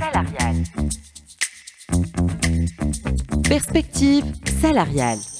salariale. Perspective salariale.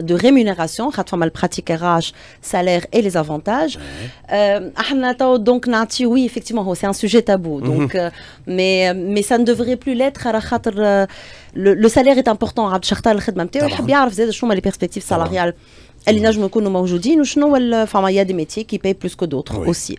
de rémunération, mal pratique RH, salaire et les avantages. Euh, donc oui effectivement c'est un sujet tabou mhm. donc euh, mais euh, mais ça ne devrait plus l'être euh, le, le salaire est important عبد الشخطار الخدمه نتاعو يحب salariales mhm. il y a des métiers qui payent plus que d'autres aussi.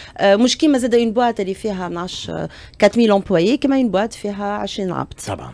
آه، مش كيما زاد اون بواط اللي فيها 12 4000 امبلويي كيما اون بواط فيها 20 عبد طبعا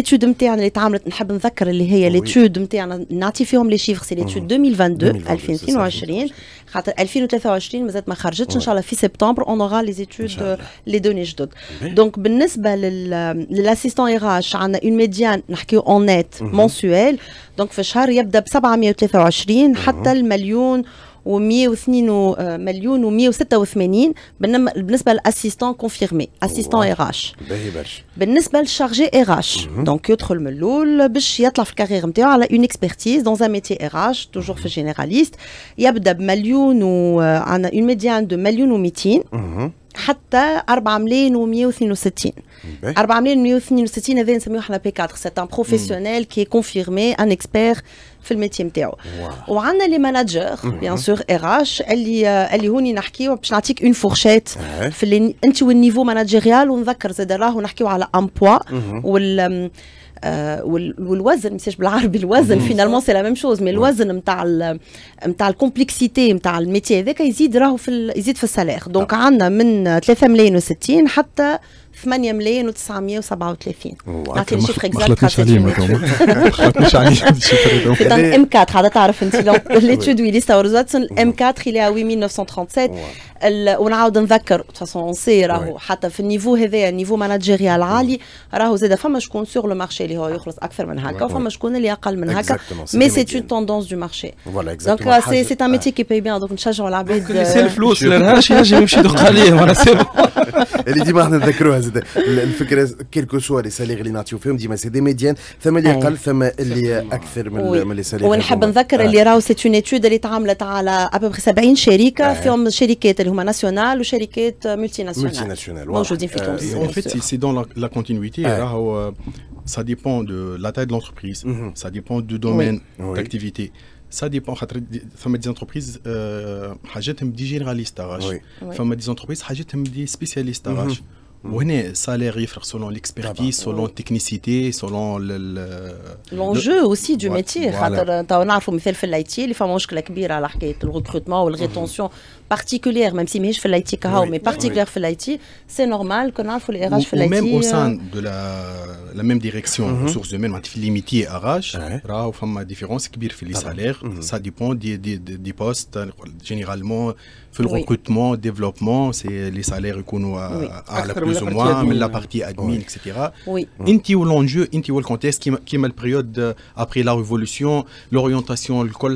ليتود نتاعنا اللي تعملت نحب نذكر اللي هي ليتود نتاعنا نعطي فيهم لي شيفر سي ليتود 2022 2022 خاطر 2023 مازالت ما خرجتش ان شاء الله في سبتمبر اون اورا لي زيتود لي دوني جدد دونك بالنسبه للاسيستون اي راش عندنا اون ميديان نحكيو اون نت مونسيوال دونك في الشهر يبدا ب 723 mhm. حتى المليون و182 مليون و186 بالنسبه للاسيستون كونفيرمي اسيستون ار اش بالنسبه للشارجي ار اش دونك يدخل من الاول باش يطلع في الكارير نتاعو على اون اكسبرتيز دون ان ميتي ار اش توجور في جينيراليست يبدا بمليون و عندنا اون ميديان دو مليون و200 حتى 4 ملايين و162 4 ملايين و162 هذا نسميوه احنا بي 4 سي ان بروفيسيونيل كي كونفيرمي ان اكسبير في الميتي نتاعو وعندنا لي ماناجر بيان سور ار اش اللي اللي هوني نحكيو باش نعطيك اون فورشيت في اللي انت والنيفو ماناجيريال ونذكر زاد راهو نحكيو على امبوا وال آه، والوزن مش بالعربي الوزن فينالمون سي لا ميم شوز مي الوزن نتاع نتاع الكومبلكسيتي نتاع الميتي هذاك يزيد راهو في يزيد في السالير آه. دونك عندنا من 3 ملايين و60 حتى 8 ملايين و937 نعطيني شيفر اكزاكت خاطرش عليه ما خاطرش عليه خاطر ام 4 هذا تعرف انت ليتود ويليستا وروزاتسون ام 4 اللي 8937 ونعاود نذكر فاسون سي راهو حتى في النيفو هذا يعني النيفو ماناجيريال عالي راهو زاد فما شكون سور لو مارشي اللي هو آه. يخلص اكثر من هكا وفما شكون اللي اقل من هكا مي سي اون توندونس دو مارشي دونك سي ان ميتي كي باي بيان دونك نشجعوا العباد اللي سال فلوس الهاش ينجم يمشي يدق عليه وانا سالف اللي ديما حنا نذكروها زاد الفكره كيلكو سوا لي سالير اللي نعطيو فيهم ديما سي دي ميديان ثم اللي اقل ثم اللي اكثر من من لي ساليغ ونحب نذكر اللي راهو سيت اون ايتود اللي تعاملت على ابوبخي 70 شركه فيهم شركات اللي هما ناسيونال وشركات ملتي ناسيونال ملتي ناسيونال موجودين في تونس اون فيت سي دون لا كونتينيتي راهو سا ديبون de la taille de l'entreprise, mhm. ça dépend du domaine d'activité. Ça dépend, pas en خاطر thame des entreprises euh حاجتهم d'ingénéraliste garage. Enfin ma des entreprises حاجتهم d'spécialiste garage. Et là les salaires y fluctuent selon l'expertise, selon technicité, selon le... l'enjeu aussi du métier. Quand on a on en fait l'IT, il y fait un problèmeee grande à la le recrutement ou la rétention particulière même si mais je fais l'IT comme mais particulière fait l'IT, c'est normal qu'on a en RH fait l'IT euh, la même direction mhm. source de même humaines, l'imité à arrache, il y a différence qui est les salaires. Mhm. Ça dépend des, postes. Hein, Généralement, le recrutement, développement, c'est les salaires qu'on a à, la plus ou moins, mais la partie admin, etc. Oui. l'enjeu, le contexte, qui est période euh, après la révolution, l'orientation, le col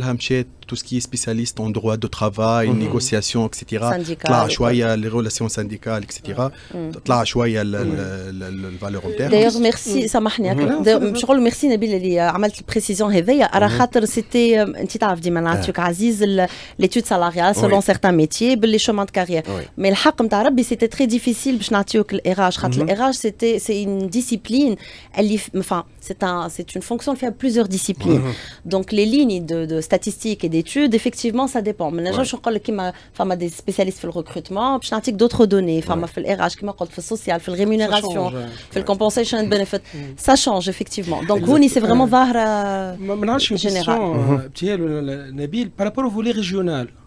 tout ce qui est spécialiste en droit de travail, mm négociation, etc. a les relations syndicales, etc. Mhm. y a le valeur D'ailleurs, merci, mhm. mhm. Je crois merci, Nabil, d'avoir a fait la précision. C'était euh, un petit l'étude salariale selon certains métiers, ben, les chemins de carrière. Mais le Hakam c'était très difficile, Bishnatuk, c'était c'est une discipline. Enfin, c'est un, une fonction qui fait plusieurs disciplines. Donc, les lignes de, de statistiques et effectivement, ça dépend. Mais ouais. je femme a des spécialistes dans le recrutement, je n'arrive d'autres données, enfin, fait le RH, qui m'a le social, le rémunération, le compensation and benefit, mm. ça change effectivement. Donc, Gouni, c'est vraiment var général. Mhm. Euh, Nabil, par rapport au volet régional.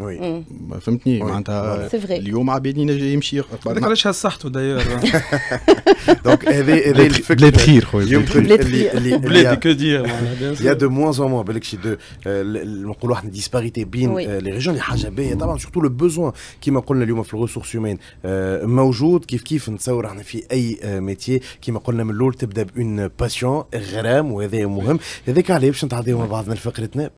وي فهمتني معناتها اليوم عباد يمشي هذاك علاش هسحته دايور دونك هذا هذه الفكره بلاد خير خويا بلاد كو دير يا دو موان ان موان بالك شي دو نقولوا احنا ديسباريتي بين لي ريجون حاجه باهيه طبعا سورتو لو بوزوان كيما قلنا اليوم في الغوسورس يومين موجود كيف كيف نتصور احنا في اي ميتي كيما قلنا من الاول تبدا بون باسيون غرام وهذا مهم هذاك علاش باش نتعاطيو مع بعضنا لفقرتنا